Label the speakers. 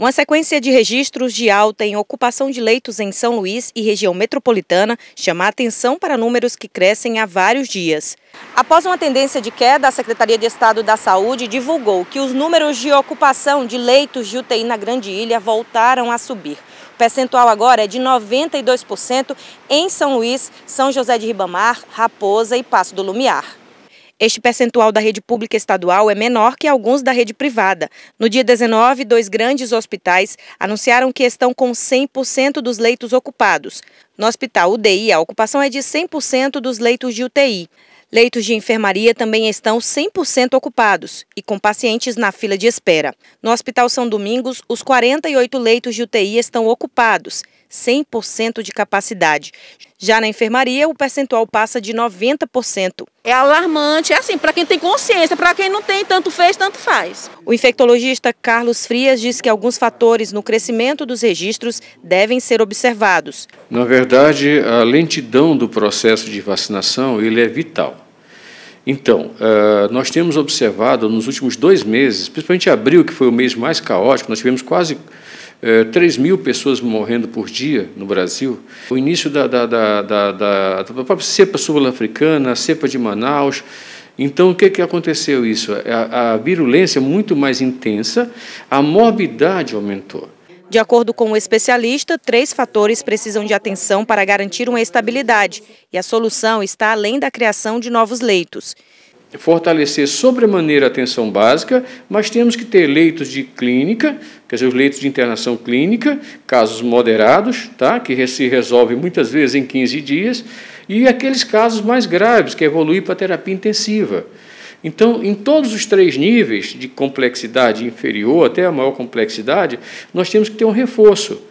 Speaker 1: Uma sequência de registros de alta em ocupação de leitos em São Luís e região metropolitana chama a atenção para números que crescem há vários dias. Após uma tendência de queda, a Secretaria de Estado da Saúde divulgou que os números de ocupação de leitos de UTI na Grande Ilha voltaram a subir. O percentual agora é de 92% em São Luís, São José de Ribamar, Raposa e Passo do Lumiar. Este percentual da rede pública estadual é menor que alguns da rede privada. No dia 19, dois grandes hospitais anunciaram que estão com 100% dos leitos ocupados. No hospital UDI, a ocupação é de 100% dos leitos de UTI. Leitos de enfermaria também estão 100% ocupados e com pacientes na fila de espera. No Hospital São Domingos, os 48 leitos de UTI estão ocupados 100% de capacidade. Já na enfermaria, o percentual passa de 90%. É alarmante, é assim, para quem tem consciência, para quem não tem, tanto fez, tanto faz. O infectologista Carlos Frias diz que alguns fatores no crescimento dos registros devem ser observados.
Speaker 2: Na verdade, a lentidão do processo de vacinação ele é vital. Então, eh, nós temos observado nos últimos dois meses, principalmente abril, que foi o mês mais caótico, nós tivemos quase é, 3 mil pessoas morrendo por dia no Brasil. O início da, da, da, da, da, da própria cepa sul-africana, a cepa de Manaus. Então, o que, que aconteceu isso? A, a virulência é muito mais intensa, a morbidade aumentou.
Speaker 1: De acordo com o especialista, três fatores precisam de atenção para garantir uma estabilidade, e a solução está além da criação de novos leitos
Speaker 2: fortalecer sobremaneira a atenção básica, mas temos que ter leitos de clínica, quer dizer, os leitos de internação clínica, casos moderados, tá? que se resolve muitas vezes em 15 dias, e aqueles casos mais graves, que é evoluem para terapia intensiva. Então, em todos os três níveis, de complexidade inferior até a maior complexidade, nós temos que ter um reforço.